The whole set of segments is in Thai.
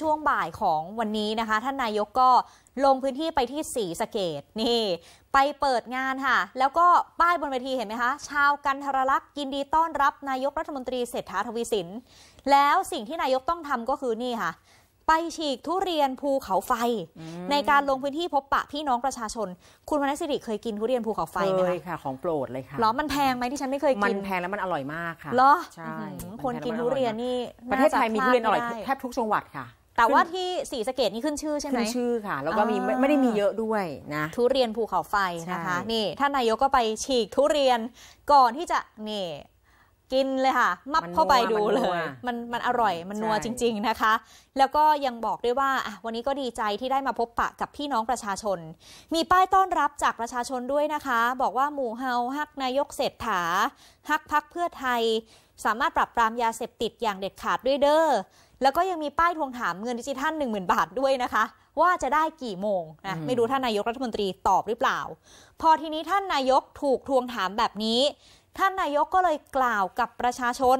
ช่วงบ่ายของวันนี้นะคะ ท่านนายกก็ลงพื้นที่ไปที่สีสเกตนี่ไปเปิดงานค่ะ แล้วก็ป้ายบนเวทีเห็นไหมคะ ชาวกันทรลักษ์ยินดีต้อนรับนายกรัฐมนตรีเศรษฐาทวีสิน แล้วสิ่งที่นายกต้องทำก็คือนี่ค่ะ ไปฉีกทุเรียนภูเขาไฟ ในการลงพื้นที่พบปะพี่น้องประชาชน คุณวรรณสิริเคยกินทุเรียนภูเขาไฟไหมคะเคยค่ะของโปรดเลยค่ะหรอมันแพงไหมที่ฉันไม่เคยกินมันแพงแล้วมันอร่อยมากค่ะหรอใช่คนกินทุเรียนนี่ประเทศไทยมีทุเรียนอร่อย แทบทุกจังหวัดค่ะแต่ว่าที่สีสเกตนี่ขึ้นชื่อใช่ไหมขึ้นชื่อค่ะแล้วก็มีไม่ได้มีเยอะด้วยนะทุเรียนภูเขาไฟนะคะนี่ท่านนายกก็ไปฉีกทุเรียนก่อนที่จะนี่กินเลยค่ะ มับเข้าไปดูเลย มันมันอร่อยมันนัวจริง ๆนะคะ แล้วก็ยังบอกด้วยว่าวันนี้ก็ดีใจที่ได้มาพบปะกับพี่น้องประชาชน มีป้ายต้อนรับจากประชาชนด้วยนะคะ บอกว่าหมู่เฮาฮักนายกเศรษฐาฮักพักเพื่อไทย สามารถปรับปรามยาเสพติดอย่างเด็ดขาดด้วยเด้อแล้วก็ยังมีป้ายทวงถามเงินดิจิทัล1 0,000 บาทด้วยนะคะ ว่าจะได้กี่โมงนะไม่รู้ท่านนายกรัฐมนตรีตอบหรือเปล่า พอทีนี้ท่านนายกถูกทวงถามแบบนี้ ท่านนายกก็เลยกล่าวกับประชาชน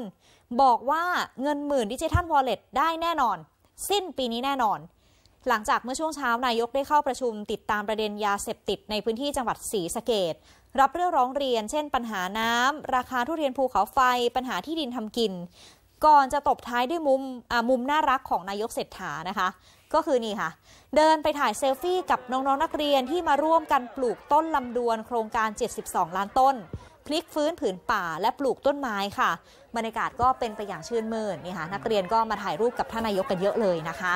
บอกว่าเงินหมื่นดิจิทัลวอลเล็ตได้แน่นอน สิ้นปีนี้แน่นอน หลังจากเมื่อช่วงเช้า นายกได้เข้าประชุมติดตามประเด็นยาเสพติดในพื้นที่จังหวัดศรีสะเกดรับเรื่องร้องเรียน เช่น ปัญหาน้ำราคาทุเรียนภูเขาไฟ ปัญหาที่ดินทำกินก่อนจะตบท้ายด้วยมุมมุมน่ารักของนายกเศรษฐานะคะ ก็คือนี่ค่ะ เดินไปถ่ายเซลฟี่กับน้อง ๆนนักเรียนที่มาร่วมกันปลูกต้นลำดวนโครงการ 72 ล้านต้น พลิกฟื้นผืนป่าและปลูกต้นไม้ค่ะบรรยากาศก็เป็นไปอย่างชื่นมื่นนี่ค่ะนักเรียนก็มาถ่ายรูปกับท่านนายกกันเยอะเลยนะคะ